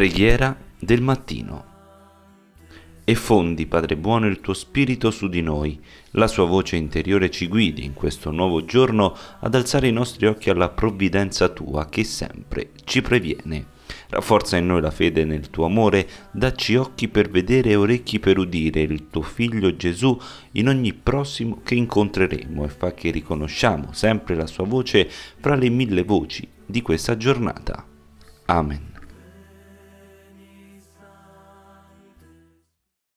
Preghiera del mattino. E fondi, Padre buono, il tuo spirito su di noi, la sua voce interiore ci guidi in questo nuovo giorno ad alzare i nostri occhi alla provvidenza tua che sempre ci previene. Rafforza in noi la fede nel tuo amore, dacci occhi per vedere e orecchi per udire il tuo figlio Gesù in ogni prossimo che incontreremo e fa che riconosciamo sempre la sua voce fra le mille voci di questa giornata. Amen.